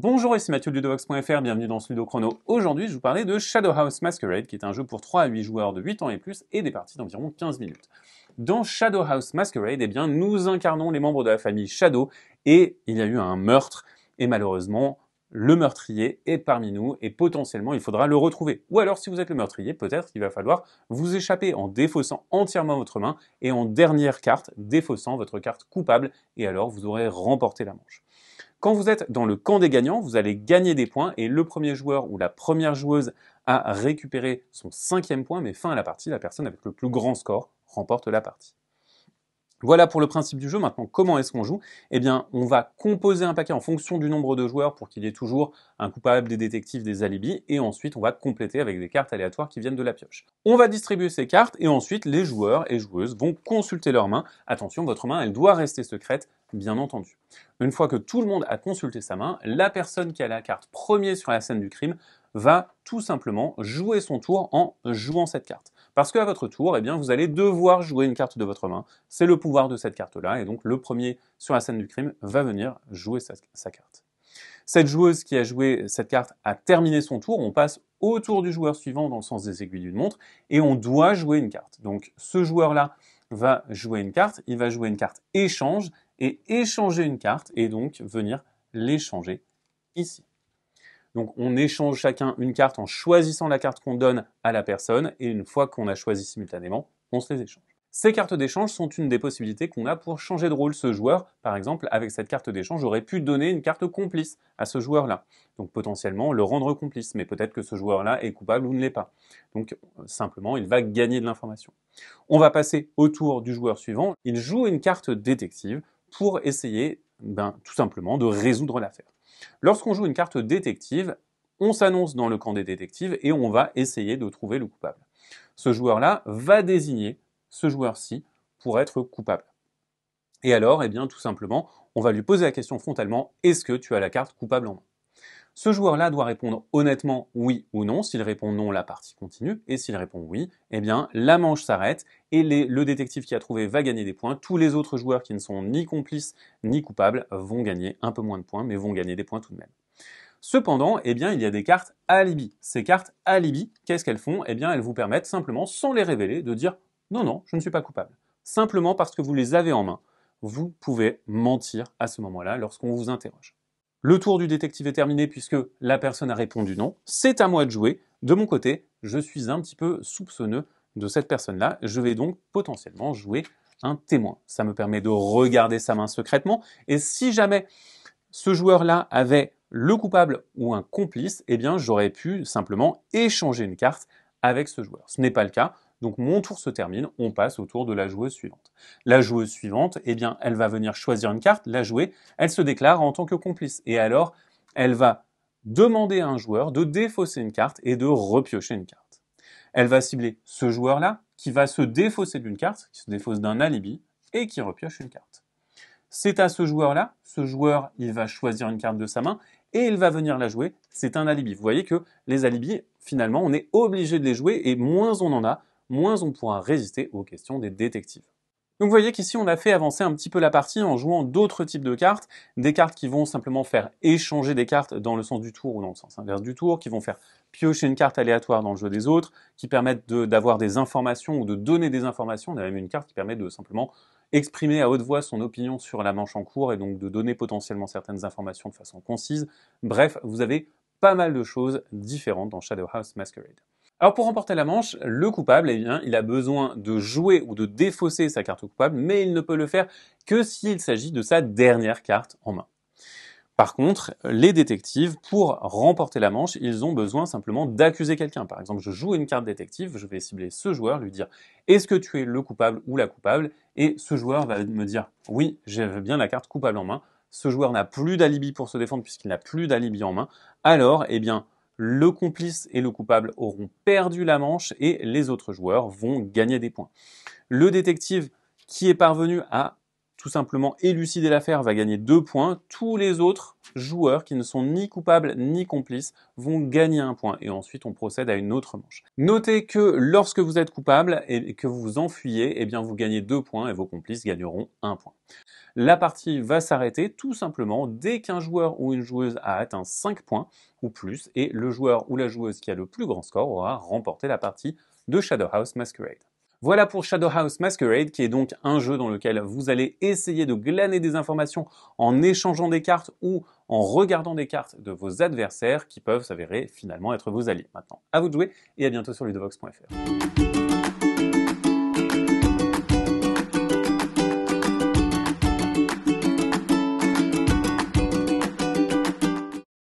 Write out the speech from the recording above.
Bonjour, ici Mathieu Ludovox.fr, bienvenue dans ce Ludo Chrono. Aujourd'hui, je vous parlais de Shadow House Masquerade, qui est un jeu pour 3 à 8 joueurs de 8 ans et plus et des parties d'environ 15 minutes. Dans Shadow House Masquerade, eh bien, nous incarnons les membres de la famille Shadow et il y a eu un meurtre et malheureusement, le meurtrier est parmi nous et potentiellement il faudra le retrouver. Ou alors si vous êtes le meurtrier, peut-être qu'il va falloir vous échapper en défaussant entièrement votre main et en dernière carte, défaussant votre carte coupable et alors vous aurez remporté la manche. Quand vous êtes dans le camp des gagnants, vous allez gagner des points et le premier joueur ou la première joueuse à récupérer son cinquième point mais fin à la partie. La personne avec le plus grand score remporte la partie. Voilà pour le principe du jeu. Maintenant, comment est-ce qu'on joue Eh bien, on va composer un paquet en fonction du nombre de joueurs pour qu'il y ait toujours un coupable, des détectives, des alibis, et ensuite on va compléter avec des cartes aléatoires qui viennent de la pioche. On va distribuer ces cartes, et ensuite les joueurs et joueuses vont consulter leurs mains. Attention, votre main, elle doit rester secrète, bien entendu. Une fois que tout le monde a consulté sa main, la personne qui a la carte premier sur la scène du crime va tout simplement jouer son tour en jouant cette carte. Parce qu'à votre tour, eh bien, vous allez devoir jouer une carte de votre main. C'est le pouvoir de cette carte-là, et donc le premier sur la scène du crime va venir jouer sa, sa carte. Cette joueuse qui a joué cette carte a terminé son tour, on passe au tour du joueur suivant dans le sens des aiguilles d'une montre, et on doit jouer une carte. Donc ce joueur-là va jouer une carte, il va jouer une carte échange, et échanger une carte, et donc venir l'échanger ici. Donc on échange chacun une carte en choisissant la carte qu'on donne à la personne et une fois qu'on a choisi simultanément, on se les échange. Ces cartes d'échange sont une des possibilités qu'on a pour changer de rôle ce joueur. Par exemple, avec cette carte d'échange, aurait pu donner une carte complice à ce joueur-là. Donc potentiellement le rendre complice, mais peut-être que ce joueur-là est coupable ou ne l'est pas. Donc simplement, il va gagner de l'information. On va passer au tour du joueur suivant. Il joue une carte détective pour essayer ben, tout simplement de résoudre l'affaire. Lorsqu'on joue une carte détective, on s'annonce dans le camp des détectives et on va essayer de trouver le coupable. Ce joueur-là va désigner ce joueur-ci pour être coupable. Et alors, eh bien, tout simplement, on va lui poser la question frontalement, est-ce que tu as la carte coupable en main ce joueur-là doit répondre honnêtement oui ou non. S'il répond non, la partie continue. Et s'il répond oui, eh bien, la manche s'arrête et le détective qui a trouvé va gagner des points. Tous les autres joueurs qui ne sont ni complices ni coupables vont gagner un peu moins de points, mais vont gagner des points tout de même. Cependant, eh bien, il y a des cartes alibi. Ces cartes alibi, qu'est-ce qu'elles font Eh bien, elles vous permettent simplement, sans les révéler, de dire non, non, je ne suis pas coupable. Simplement parce que vous les avez en main, vous pouvez mentir à ce moment-là lorsqu'on vous interroge. Le tour du détective est terminé puisque la personne a répondu non. C'est à moi de jouer. De mon côté, je suis un petit peu soupçonneux de cette personne-là. Je vais donc potentiellement jouer un témoin. Ça me permet de regarder sa main secrètement. Et si jamais ce joueur-là avait le coupable ou un complice, eh bien j'aurais pu simplement échanger une carte avec ce joueur. Ce n'est pas le cas. Donc mon tour se termine, on passe au tour de la joueuse suivante. La joueuse suivante, eh bien, elle va venir choisir une carte, la jouer, elle se déclare en tant que complice. Et alors, elle va demander à un joueur de défausser une carte et de repiocher une carte. Elle va cibler ce joueur-là qui va se défausser d'une carte, qui se défausse d'un alibi et qui repioche une carte. C'est à ce joueur-là, ce joueur, il va choisir une carte de sa main et il va venir la jouer. C'est un alibi. Vous voyez que les alibis, finalement, on est obligé de les jouer et moins on en a, moins on pourra résister aux questions des détectives. Donc vous voyez qu'ici on a fait avancer un petit peu la partie en jouant d'autres types de cartes, des cartes qui vont simplement faire échanger des cartes dans le sens du tour ou dans le sens inverse du tour, qui vont faire piocher une carte aléatoire dans le jeu des autres, qui permettent d'avoir des informations ou de donner des informations. On a même une carte qui permet de simplement exprimer à haute voix son opinion sur la manche en cours et donc de donner potentiellement certaines informations de façon concise. Bref, vous avez pas mal de choses différentes dans Shadow House Masquerade. Alors pour remporter la manche, le coupable, eh bien, il a besoin de jouer ou de défausser sa carte coupable, mais il ne peut le faire que s'il s'agit de sa dernière carte en main. Par contre, les détectives, pour remporter la manche, ils ont besoin simplement d'accuser quelqu'un. Par exemple, je joue une carte détective, je vais cibler ce joueur, lui dire est-ce que tu es le coupable ou la coupable Et ce joueur va me dire oui, j'avais bien la carte coupable en main. Ce joueur n'a plus d'alibi pour se défendre puisqu'il n'a plus d'alibi en main. Alors, eh bien, le complice et le coupable auront perdu la manche et les autres joueurs vont gagner des points. Le détective qui est parvenu à tout simplement élucider l'affaire va gagner deux points. Tous les autres joueurs qui ne sont ni coupables ni complices vont gagner un point et ensuite on procède à une autre manche. Notez que lorsque vous êtes coupable et que vous vous enfuyez, eh bien vous gagnez deux points et vos complices gagneront un point la partie va s'arrêter tout simplement dès qu'un joueur ou une joueuse a atteint 5 points ou plus et le joueur ou la joueuse qui a le plus grand score aura remporté la partie de Shadow House Masquerade. Voilà pour Shadow House Masquerade, qui est donc un jeu dans lequel vous allez essayer de glaner des informations en échangeant des cartes ou en regardant des cartes de vos adversaires qui peuvent s'avérer finalement être vos alliés. Maintenant, à vous de jouer et à bientôt sur ludovox.fr.